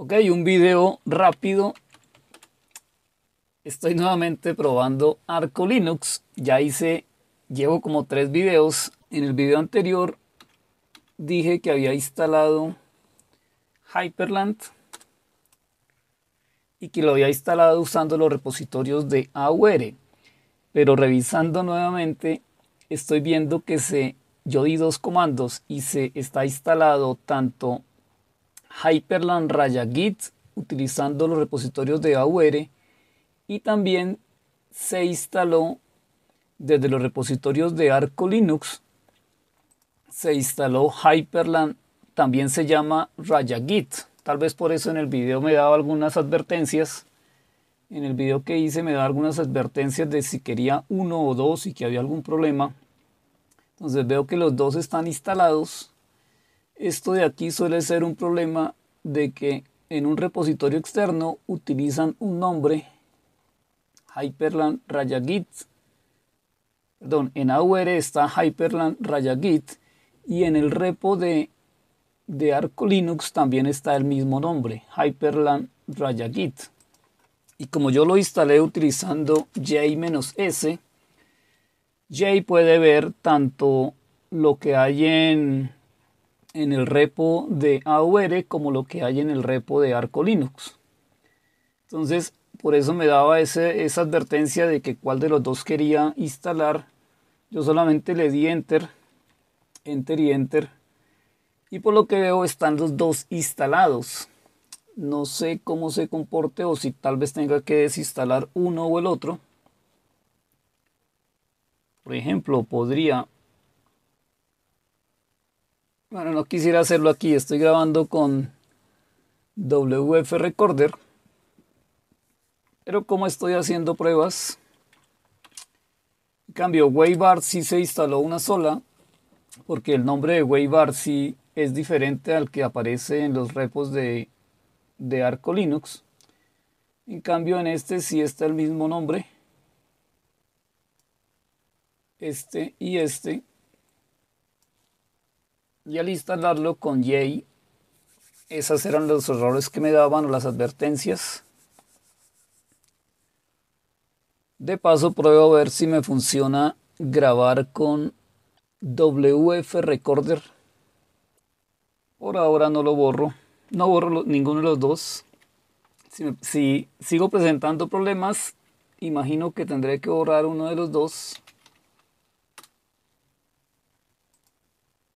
Ok, un video rápido. Estoy nuevamente probando Arco Linux. Ya hice, llevo como tres videos. En el video anterior dije que había instalado Hyperland y que lo había instalado usando los repositorios de AUR. Pero revisando nuevamente, estoy viendo que se, yo di dos comandos y se está instalado tanto Hyperland Raya Git utilizando los repositorios de AUR y también se instaló desde los repositorios de Arco Linux. Se instaló Hyperland, también se llama rayagit, Git. Tal vez por eso en el video me daba algunas advertencias. En el video que hice me daba algunas advertencias de si quería uno o dos y que había algún problema. Entonces veo que los dos están instalados esto de aquí suele ser un problema de que en un repositorio externo utilizan un nombre Hyperland raya git. Perdón, en AUR está Hyperland raya git y en el repo de, de Arco Linux también está el mismo nombre, Hyperland raya git. Y como yo lo instalé utilizando j-s, j puede ver tanto lo que hay en en el repo de AUR como lo que hay en el repo de Arco Linux. Entonces, por eso me daba esa advertencia de que cuál de los dos quería instalar. Yo solamente le di enter, enter y enter. Y por lo que veo están los dos instalados. No sé cómo se comporte o si tal vez tenga que desinstalar uno o el otro. Por ejemplo, podría bueno, no quisiera hacerlo aquí, estoy grabando con WF Recorder. Pero como estoy haciendo pruebas, en cambio, Waybar sí se instaló una sola, porque el nombre de Waybar sí es diferente al que aparece en los repos de, de Arco Linux. En cambio, en este sí está el mismo nombre. Este y este. Y al instalarlo con J, esas eran los errores que me daban o las advertencias. De paso pruebo a ver si me funciona grabar con WF Recorder. Por ahora no lo borro. No borro ninguno de los dos. si sigo presentando problemas, imagino que tendré que borrar uno de los dos.